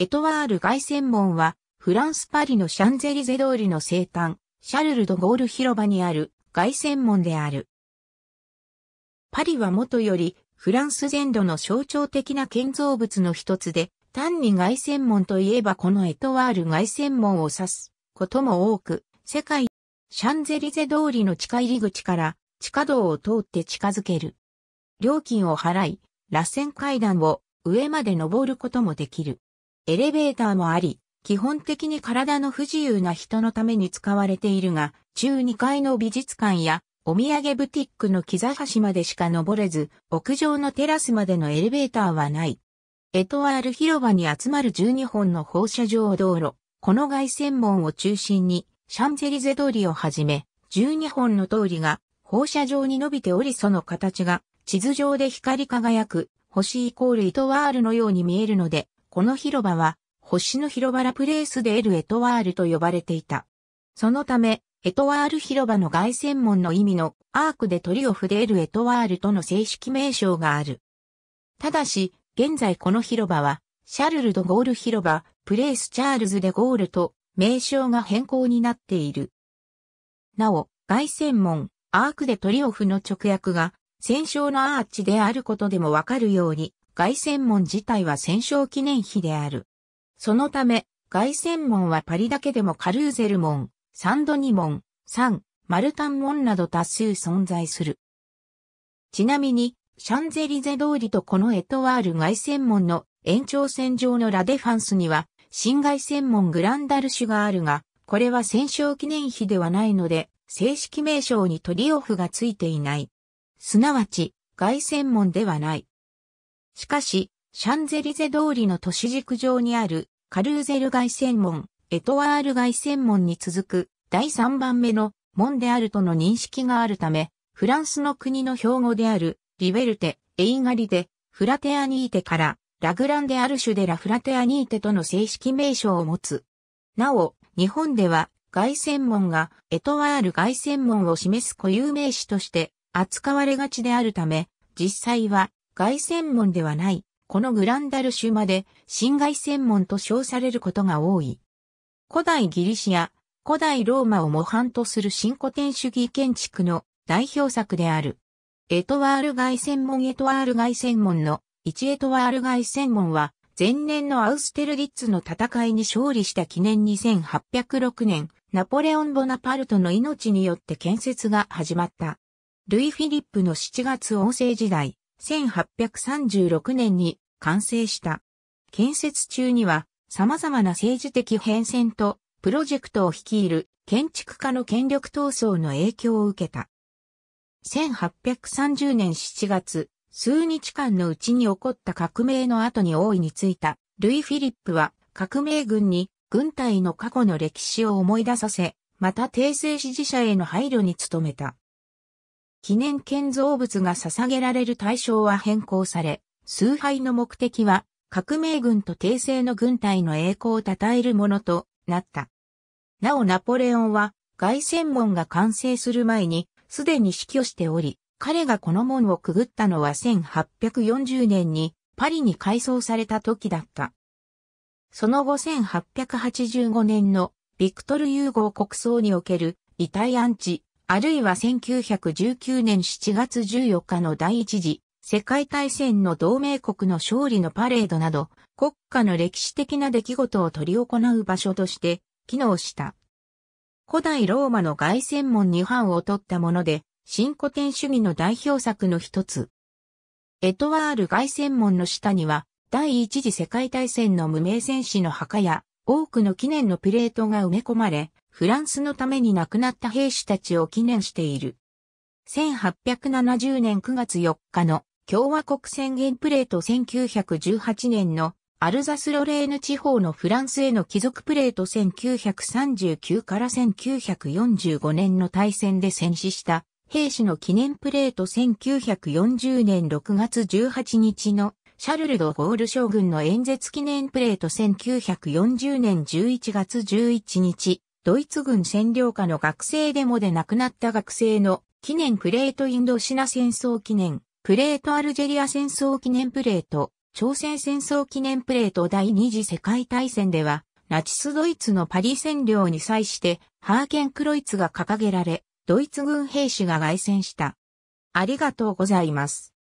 エトワール凱旋門は、フランスパリのシャンゼリゼ通りの西端、シャルル・ド・ゴール広場にある凱旋門である。パリはもとより、フランス全土の象徴的な建造物の一つで、単に凱旋門といえばこのエトワール凱旋門を指すことも多く、世界、シャンゼリゼ通りの地下入り口から地下道を通って近づける。料金を払い、螺旋階段を上まで登ることもできる。エレベーターもあり、基本的に体の不自由な人のために使われているが、中2階の美術館やお土産ブティックの木橋までしか登れず、屋上のテラスまでのエレベーターはない。エトワール広場に集まる12本の放射状道路、この外線門を中心に、シャンゼリゼ通りをはじめ、12本の通りが放射状に伸びておりその形が地図上で光り輝く星イコールエトワールのように見えるので、この広場は、星の広場ラプレースでエル・エトワールと呼ばれていた。そのため、エトワール広場の外線門の意味のアークでトリオフでエル・エトワールとの正式名称がある。ただし、現在この広場は、シャルル・ド・ゴール広場、プレイス・チャールズ・でゴールと名称が変更になっている。なお、外線門、アークでトリオフの直訳が、戦勝のアーチであることでもわかるように、凱旋門自体は戦勝記念碑である。そのため、凱旋門はパリだけでもカルーゼル門、サンドニ門、サン、マルタン門など多数存在する。ちなみに、シャンゼリゼ通りとこのエトワール凱旋門の延長線上のラデファンスには、新凱旋門グランダルシュがあるが、これは戦勝記念碑ではないので、正式名称にトリオフがついていない。すなわち、凱旋門ではない。しかし、シャンゼリゼ通りの都市軸上にあるカルーゼル外線門、エトワール外線門に続く第3番目の門であるとの認識があるため、フランスの国の標語であるリベルテ、エイガリデ、フラテアニーテからラグランデアルシュデラフラテアニーテとの正式名称を持つ。なお、日本では外線門がエトワール外線門を示す固有名詞として扱われがちであるため、実際は外線門ではない、このグランダルシュマで、新外線門と称されることが多い。古代ギリシア、古代ローマを模範とする新古典主義建築の代表作である。エトワール外線門エトワール外線門の1エトワール外線門は、前年のアウステルリッツの戦いに勝利した記念2806年、ナポレオン・ボナパルトの命によって建設が始まった。ルイ・フィリップの7月王政時代、1836年に完成した。建設中には様々な政治的変遷とプロジェクトを率いる建築家の権力闘争の影響を受けた。1830年7月、数日間のうちに起こった革命の後に大いについた、ルイ・フィリップは革命軍に軍隊の過去の歴史を思い出させ、また帝政支持者への配慮に努めた。記念建造物が捧げられる対象は変更され、崇拝の目的は革命軍と帝政の軍隊の栄光を称えるものとなった。なおナポレオンは凱旋門が完成する前にすでに死去しており、彼がこの門をくぐったのは1840年にパリに改装された時だった。その後1885年のビクトル・ユーゴー国葬における遺体安置あるいは1919年7月14日の第一次世界大戦の同盟国の勝利のパレードなど、国家の歴史的な出来事を取り行う場所として機能した。古代ローマの外戦門に版を取ったもので、新古典主義の代表作の一つ。エトワール外戦門の下には、第一次世界大戦の無名戦士の墓や、多くの記念のプレートが埋め込まれ、フランスのために亡くなった兵士たちを記念している。1870年9月4日の共和国宣言プレート1918年のアルザス・ロレーヌ地方のフランスへの帰属プレート1939から1945年の大戦で戦死した兵士の記念プレート1940年6月18日のシャルル・ド・ゴール将軍の演説記念プレート1940年11月11日ドイツ軍占領下の学生デモで亡くなった学生の記念プレートインドシナ戦争記念、プレートアルジェリア戦争記念プレート、朝鮮戦争記念プレート第二次世界大戦では、ナチスドイツのパリ占領に際して、ハーケン・クロイツが掲げられ、ドイツ軍兵士が凱旋した。ありがとうございます。